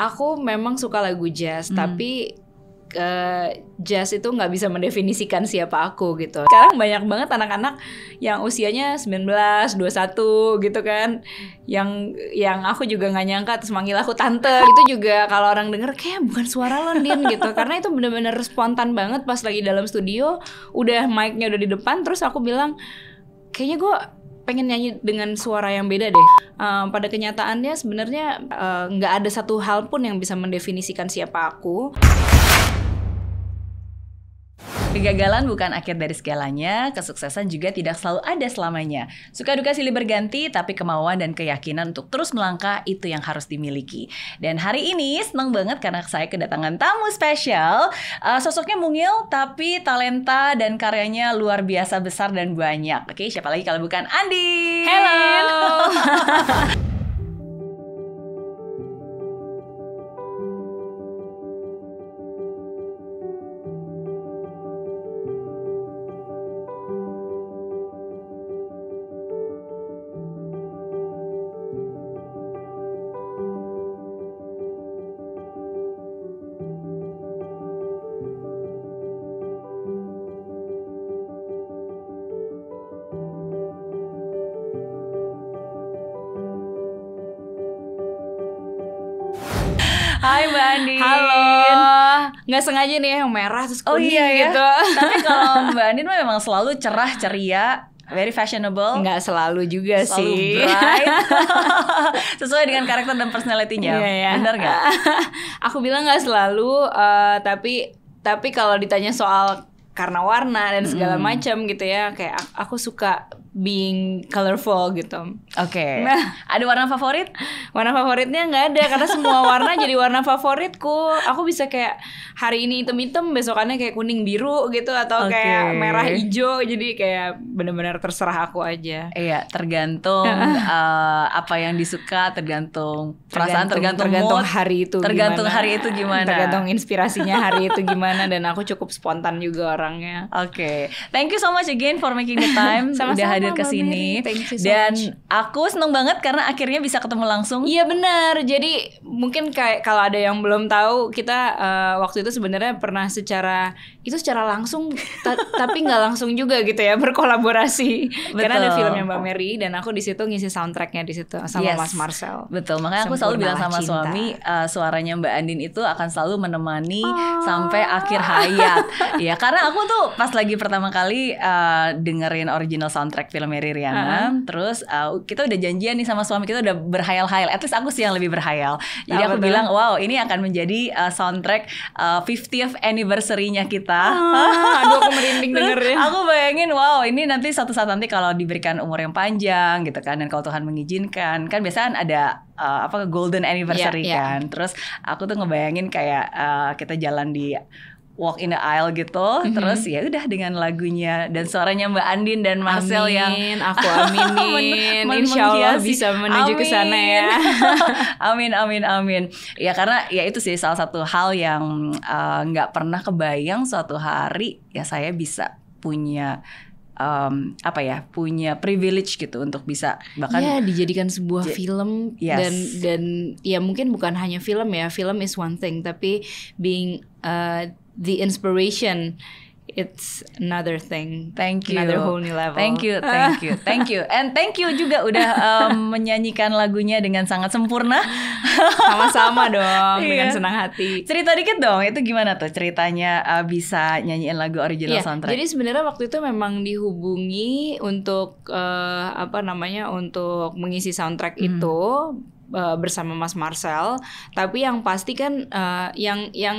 aku memang suka lagu jazz, hmm. tapi ke eh, jazz itu nggak bisa mendefinisikan siapa aku gitu. Sekarang banyak banget anak-anak yang usianya 19, 21 gitu kan. Yang yang aku juga nggak nyangka terus manggil aku tante. Itu juga kalau orang denger kayak bukan suara Londin gitu. Karena itu bener-bener spontan banget pas lagi dalam studio, udah mic-nya udah di depan terus aku bilang kayaknya gue pengen nyanyi dengan suara yang beda deh. Uh, pada kenyataannya sebenarnya eh, nggak uh, ada satu hal pun yang bisa mendefinisikan siapa aku. Kegagalan bukan akhir dari segalanya, kesuksesan juga tidak selalu ada selamanya. Suka duka silih berganti, tapi kemauan dan keyakinan untuk terus melangkah itu yang harus dimiliki. Dan hari ini senang banget karena saya kedatangan tamu spesial. Uh, sosoknya mungil, tapi talenta dan karyanya luar biasa besar dan banyak. Oke, siapa lagi kalau bukan Andi? Hello! Hai Mbak Andi. Halo. Nggak sengaja nih yang merah terus oh kuning oh, iya, ya? gitu. Tapi kalau Mbak Andin memang selalu cerah ceria very fashionable. Nggak selalu juga selalu sih. Bright. Sesuai dengan karakter dan personalitinya. Iya, iya. Bener nggak? Aku bilang nggak selalu, uh, tapi tapi kalau ditanya soal karena warna dan segala mm. macam gitu ya, kayak aku suka being colorful gitu. Oke. Okay. Nah, ada warna favorit? Warna favoritnya nggak ada karena semua warna jadi warna favoritku. Aku bisa kayak hari ini hitam-hitam, besokannya kayak kuning biru gitu atau okay. kayak merah hijau. Jadi kayak benar-benar terserah aku aja. Iya, tergantung uh, apa yang disuka, tergantung, perasaan, tergantung tergantung mood, hari itu. Tergantung gimana. hari itu gimana. Tergantung inspirasinya hari itu gimana dan aku cukup spontan juga orangnya. Oke. Okay. Thank you so much again for making the time. Sama-sama hadir ke sini. So Dan much. aku seneng banget karena akhirnya bisa ketemu langsung. Iya benar. Jadi mungkin kayak kalau ada yang belum tahu kita uh, waktu itu sebenarnya pernah secara itu secara langsung ta tapi nggak langsung juga gitu ya berkolaborasi betul. karena ada filmnya Mbak Mary dan aku di situ ngisi soundtracknya di situ sama yes. Mas Marcel betul makanya aku selalu bilang sama cinta. suami uh, suaranya Mbak Andin itu akan selalu menemani oh. sampai akhir hayat ya karena aku tuh pas lagi pertama kali uh, dengerin original soundtrack film Mary Riana uh -huh. terus uh, kita udah janjian nih sama suami kita udah berhayal-hayal at least aku sih yang lebih berhayal jadi nah, aku betul. bilang wow ini akan menjadi uh, soundtrack uh, 50th anniversary-nya kita kita. Ah, aduh aku merinding dengerin. Aku bayangin wow ini nanti satu saat nanti kalau diberikan umur yang panjang gitu kan dan kalau Tuhan mengizinkan kan biasanya ada uh, apa golden anniversary yeah, yeah. kan. Terus aku tuh ngebayangin kayak uh, kita jalan di walk in the aisle gitu mm-hmm. terus ya udah dengan lagunya dan suaranya Mbak Andin dan Marcel amin, yang aku aminin men- insya bisa menuju ke sana ya amin amin amin ya karena ya itu sih salah satu hal yang eh, nggak uh, pernah kebayang suatu hari ya saya bisa punya um, apa ya punya privilege gitu untuk bisa bahkan ya dijadikan sebuah film yes. dan dan ya mungkin bukan hanya film ya film is one thing tapi being uh, the inspiration it's another thing. Thank you. Another whole new level. Thank you, thank you, thank you, and thank you juga udah um, menyanyikan lagunya dengan sangat sempurna. Sama-sama dong, dengan iya. senang hati. Cerita dikit dong, itu gimana tuh ceritanya uh, bisa nyanyiin lagu original yeah, soundtrack? Jadi sebenarnya waktu itu memang dihubungi untuk uh, apa namanya untuk mengisi soundtrack hmm. itu uh, bersama Mas Marcel. Tapi yang pasti kan uh, yang yang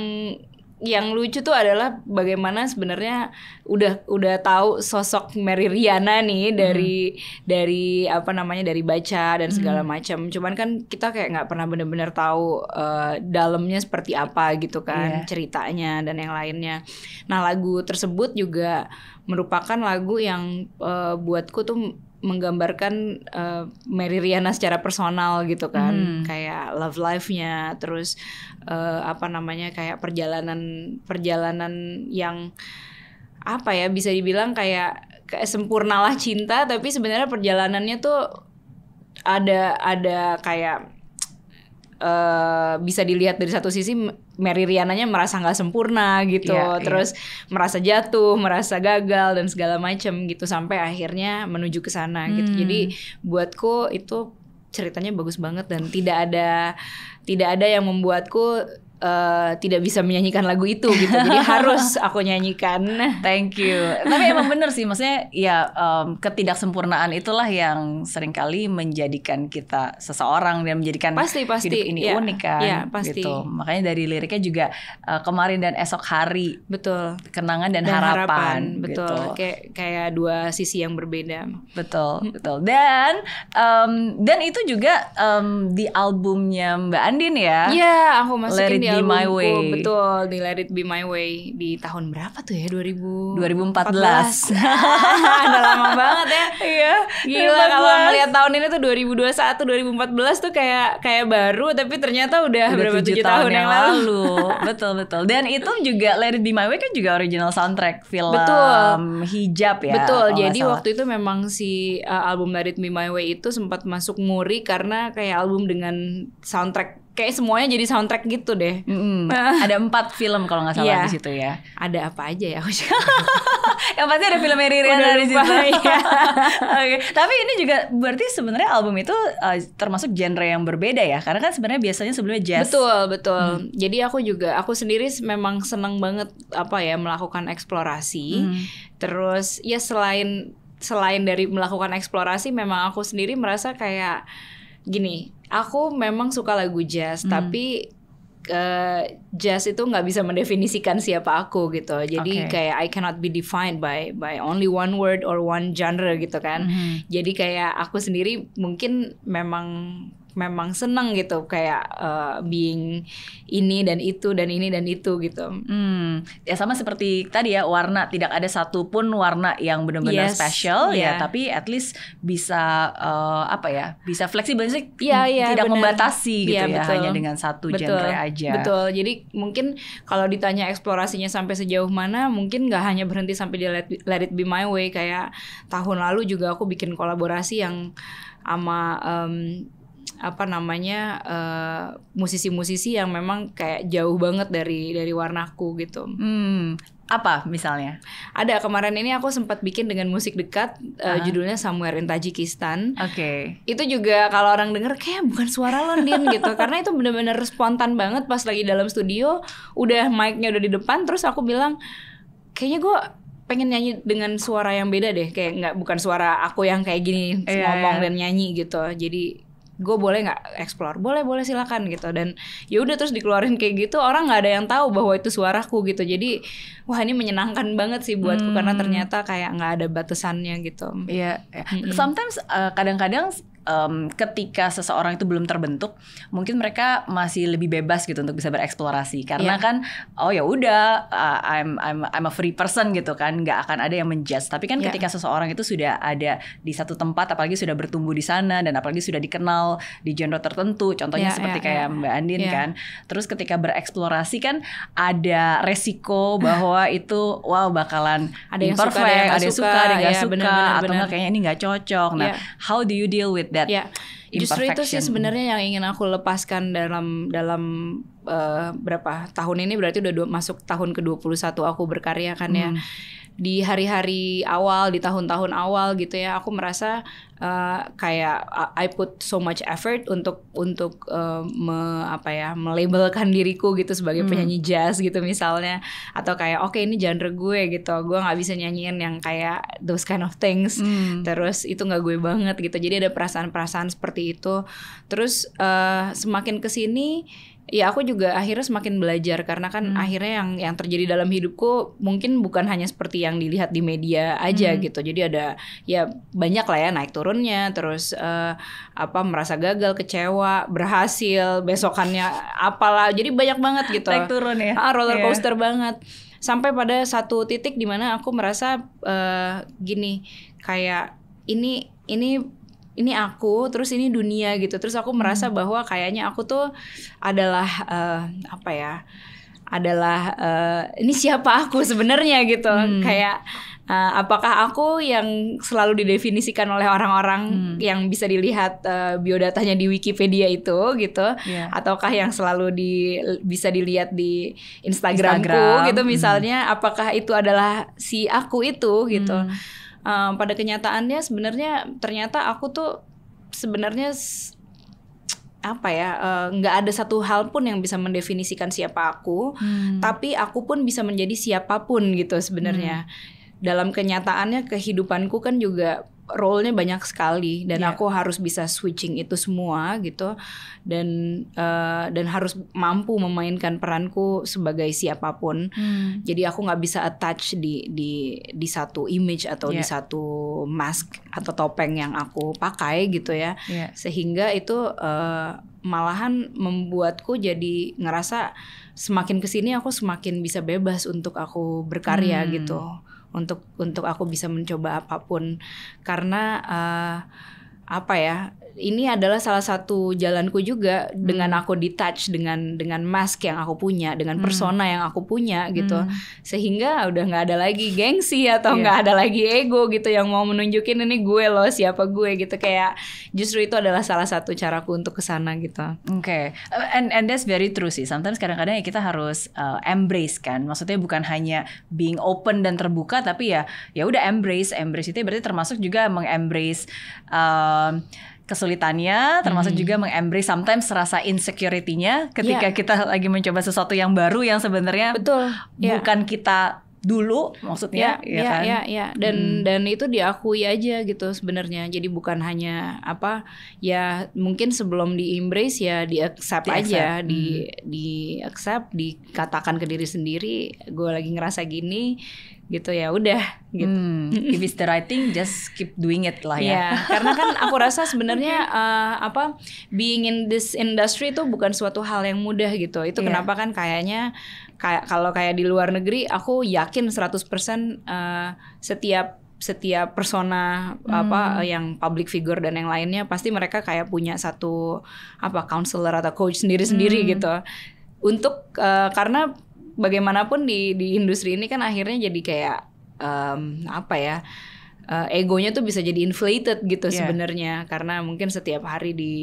yang lucu tuh adalah bagaimana sebenarnya udah udah tahu sosok Mary Riana nih dari dari apa namanya dari baca dan segala macam. Cuman kan kita kayak nggak pernah bener-bener tahu uh, dalamnya seperti apa gitu kan yeah. ceritanya dan yang lainnya. Nah lagu tersebut juga merupakan lagu yang uh, buatku tuh menggambarkan uh, Mary Riana secara personal gitu kan hmm. kayak love life-nya terus uh, apa namanya kayak perjalanan perjalanan yang apa ya bisa dibilang kayak, kayak sempurnalah cinta tapi sebenarnya perjalanannya tuh ada ada kayak uh, bisa dilihat dari satu sisi Mary Riananya merasa nggak sempurna gitu, yeah, iya. terus yeah. merasa jatuh, merasa gagal dan segala macem gitu sampai akhirnya menuju ke sana gitu. hmm. gitu. Jadi buatku itu ceritanya bagus banget dan tidak ada tidak ada yang membuatku uh, tidak bisa menyanyikan lagu itu gitu jadi harus aku nyanyikan thank you tapi emang bener sih maksudnya ya um, ketidaksempurnaan itulah yang seringkali menjadikan kita seseorang dan menjadikan pasti pasti hidup ini yeah. unik kan yeah, pasti. gitu makanya dari liriknya juga uh, kemarin dan esok hari betul kenangan dan, dan harapan, harapan betul gitu. kayak kayak dua sisi yang berbeda betul betul dan um, dan itu juga um, di albumnya Mbak Andin ya ya aku masukin di Be My Way. Betul, di Let It Be My Way di tahun berapa tuh ya? 2000 2014. Udah lama banget ya. Iya. Gila kalau melihat tahun ini tuh 2021, 2014 tuh kayak kayak baru tapi ternyata udah, udah berapa 7 tahun, tahun yang, lalu. betul, betul. Dan itu juga Let It Be My Way kan juga original soundtrack film betul. Hijab ya. Betul. Jadi waktu itu memang si uh, album Let It Be My Way itu sempat masuk muri karena kayak album dengan soundtrack kayak semuanya jadi soundtrack gitu deh. Mm-hmm. ada empat film kalau nggak salah yeah. di situ ya. Ada apa aja ya? yang pasti ada film Ririana di situ. Ya. okay. Tapi ini juga berarti sebenarnya album itu uh, termasuk genre yang berbeda ya. Karena kan sebenarnya biasanya sebelumnya jazz. Betul, betul. Hmm. Jadi aku juga aku sendiri memang seneng banget apa ya melakukan eksplorasi. Hmm. Terus ya selain selain dari melakukan eksplorasi memang aku sendiri merasa kayak gini aku memang suka lagu jazz, hmm. tapi uh, jazz itu nggak bisa mendefinisikan siapa aku gitu. Jadi okay. kayak I cannot be defined by by only one word or one genre gitu kan. -hmm. Jadi kayak aku sendiri mungkin memang memang seneng gitu kayak uh, being ini dan itu dan ini dan itu gitu. Hmm, ya sama seperti tadi ya warna tidak ada satupun warna yang benar-benar yes, special yeah. ya, iya. tapi at least bisa uh, apa ya bisa fleksibel sih, yeah, hmm, yeah, tidak bener. membatasi gitu yeah, ya betul. hanya dengan satu betul, genre aja. Betul. Jadi mungkin kalau ditanya eksplorasinya sampai sejauh mana, mungkin nggak hanya berhenti sampai di let, let It Be My Way kayak tahun lalu juga aku bikin kolaborasi yang sama um, apa namanya eh, musisi-musisi uh, yang memang kayak jauh banget dari dari warnaku gitu. Hmm, apa misalnya? Ada kemarin ini aku sempat bikin dengan musik dekat uh, uh. judulnya Somewhere in Tajikistan. Oke. Okay. Itu juga kalau orang denger kayak bukan suara London gitu karena itu benar-benar spontan banget pas lagi dalam studio udah mic-nya udah di depan terus aku bilang kayaknya gua pengen nyanyi dengan suara yang beda deh kayak nggak bukan suara aku yang kayak gini yeah, ngomong yeah. dan nyanyi gitu jadi gue boleh nggak explore boleh boleh silakan gitu dan ya udah terus dikeluarin kayak gitu orang nggak ada yang tahu bahwa itu suaraku gitu jadi wah ini menyenangkan banget sih buatku hmm. karena ternyata kayak nggak ada batasannya gitu iya yeah, yeah. mm -hmm. sometimes eh, kadang-kadang uh, kadang -kadang um, ketika seseorang itu belum terbentuk, mungkin mereka masih lebih bebas gitu untuk bisa bereksplorasi karena yeah. kan oh ya udah uh, I'm I'm I'm a free person gitu kan, nggak akan ada yang menjudge. Tapi kan yeah. ketika seseorang itu sudah ada di satu tempat, apalagi sudah bertumbuh di sana dan apalagi sudah dikenal di genre tertentu, contohnya yeah, seperti yeah, kayak yeah. Mbak Andin yeah. kan. Terus ketika bereksplorasi kan ada resiko bahwa itu wow bakalan ada yang imperfect, suka, ada yang, suka, ada yang nggak iya, suka, ada yang gak yeah, suka bener, bener, atau bener. kayaknya ini nggak cocok. Nah, yeah. how do you deal with that yeah. Justru itu sih sebenarnya yang ingin aku lepaskan dalam dalam uh, berapa tahun ini berarti udah masuk tahun ke-21 aku berkarya kan ya. hmm. ya di hari-hari awal di tahun-tahun awal gitu ya aku merasa uh, kayak I put so much effort untuk untuk uh, me, apa ya melabelkan diriku gitu sebagai hmm. penyanyi hmm. jazz gitu misalnya atau kayak oke okay, ini genre gue gitu gue nggak bisa nyanyiin yang kayak those kind of things hmm. terus itu nggak gue banget gitu jadi ada perasaan-perasaan seperti itu terus uh, semakin kesini ya aku juga akhirnya semakin belajar karena kan hmm. akhirnya yang yang terjadi dalam hidupku mungkin bukan hanya seperti yang dilihat di media aja hmm. gitu jadi ada ya banyak lah ya naik turunnya terus uh, apa merasa gagal kecewa berhasil besokannya apalah jadi banyak banget gitu naik turun ya ah, roller iya. coaster yeah. banget sampai pada satu titik dimana aku merasa uh, gini kayak ini ini ini aku terus ini dunia gitu terus aku merasa hmm. bahwa kayaknya aku tuh adalah uh, apa ya adalah uh, ini siapa aku sebenarnya gitu hmm. kayak uh, apakah aku yang selalu didefinisikan oleh orang-orang hmm. yang bisa dilihat uh, biodatanya di Wikipedia itu gitu yeah. ataukah yang selalu di bisa dilihat di Instagramku Instagram. gitu hmm. misalnya hmm. apakah itu adalah si aku itu gitu hmm um, pada kenyataannya sebenarnya ternyata aku tuh sebenarnya apa ya eh, nggak uh, ada satu hal pun yang bisa mendefinisikan siapa aku hmm. tapi aku pun bisa menjadi siapapun gitu sebenarnya hmm. dalam kenyataannya kehidupanku kan juga role-nya banyak sekali dan yeah. aku harus bisa switching itu semua gitu dan uh, dan harus mampu memainkan peranku sebagai siapapun hmm. jadi aku nggak bisa attach di di di satu image atau yeah. di iya. satu mask atau topeng yang aku pakai gitu ya yeah. sehingga itu uh, malahan membuatku jadi ngerasa semakin kesini aku semakin bisa bebas untuk aku berkarya hmm. gitu untuk untuk aku bisa mencoba apapun karena uh, apa ya ini adalah salah satu jalanku juga hmm. dengan aku detach dengan dengan mask yang aku punya, dengan hmm. persona hmm. yang aku punya gitu. Hmm. Sehingga udah nggak ada lagi gengsi atau iya. nggak yeah. ada lagi ego gitu yang mau menunjukin ini gue loh, siapa gue gitu kayak justru itu adalah salah satu caraku untuk kesana sana gitu. Oke. Okay. Eh, and and that's very true sih. Sometimes kadang-kadang ya kita harus uh, embrace kan. Maksudnya bukan hanya being open dan terbuka tapi ya ya udah embrace. Embrace itu berarti termasuk juga mengembrace uh, kesulitannya termasuk hmm. juga mengembri sometimes rasa insecurity-nya ketika yeah. kita lagi mencoba sesuatu yang baru yang sebenarnya betul iya. bukan kita dulu maksudnya ya, ya, yeah, kan yeah, yeah. dan hmm. dan itu diakui aja gitu sebenarnya jadi bukan hanya apa ya mungkin sebelum di embrace ya di accept di aja accept. di hmm. di accept dikatakan ke diri sendiri gue lagi ngerasa gini gitu ya udah gitu. Hmm, if it's the right thing, just keep doing it lah ya. Yeah, karena kan aku rasa sebenarnya uh, apa being in this industry itu bukan suatu hal yang mudah gitu. Itu yeah. kenapa kan kayaknya kayak kalau kayak di luar negeri aku yakin 100% uh, eh, setiap setiap persona hmm. apa yang public figure dan yang lainnya pasti mereka kayak punya satu apa counselor atau coach sendiri-sendiri hmm. gitu. Untuk uh, karena bagaimanapun di di industri ini kan akhirnya jadi kayak um, apa ya? Uh, egonya tuh bisa jadi inflated gitu yeah. sebenarnya karena mungkin setiap hari di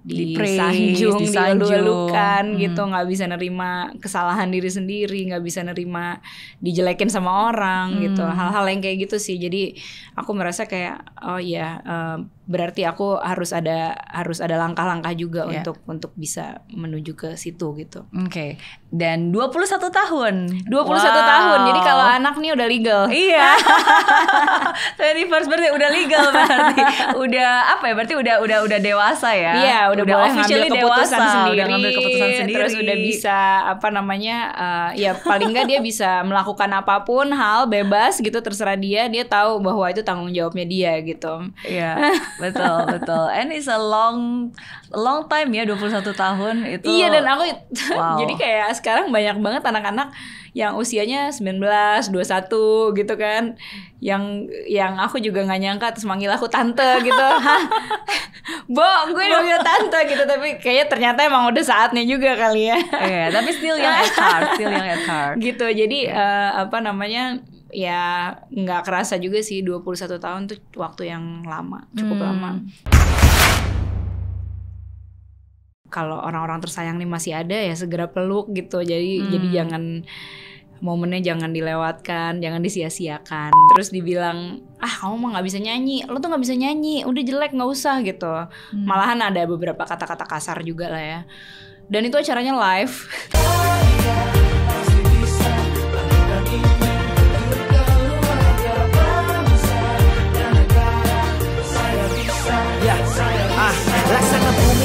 di sanjung, dilalu hmm. gitu, nggak bisa nerima kesalahan diri sendiri, nggak bisa nerima dijelekin sama orang hmm. gitu, hal-hal yang kayak gitu sih. Jadi aku merasa kayak oh ya uh, berarti aku harus ada harus ada langkah-langkah juga yeah. untuk untuk bisa menuju ke situ gitu. Oke. Okay. Dan 21 tahun. 21 wow. tahun. Jadi kalau anak nih udah legal. Iya. first birthday udah legal berarti. udah apa ya? Berarti udah udah udah dewasa ya. Iya, yeah, udah, udah boleh ngambil keputusan dewasa, sendiri, udah ngambil keputusan sendiri, terus udah bisa apa namanya uh, ya paling nggak dia bisa melakukan apapun hal bebas gitu terserah dia, dia tahu bahwa itu tanggung jawabnya dia gitu. Iya, yeah, betul betul. And it's a long long time ya 21 tahun itu. Iya dan aku wow. jadi kayak sekarang banyak banget anak-anak yang usianya 19, 21 gitu kan. Yang yang aku juga nggak nyangka terus manggil aku tante gitu. Bo, gue udah tante gitu tapi kayaknya ternyata emang udah saatnya juga kali ya. Iya, yeah, tapi still yang at heart, still yang at heart. Gitu. Jadi yeah. Iya. uh, apa namanya? ya nggak kerasa juga sih 21 tahun tuh waktu yang lama, cukup hmm. lama kalau orang-orang tersayang nih masih ada ya segera peluk gitu. Jadi hmm. jadi jangan momennya jangan dilewatkan, jangan disia-siakan. Terus dibilang, ah kamu mah nggak bisa nyanyi, lo tuh nggak bisa nyanyi, udah jelek nggak usah gitu. Hmm. Malahan ada beberapa kata-kata kasar juga lah ya. Dan itu acaranya live.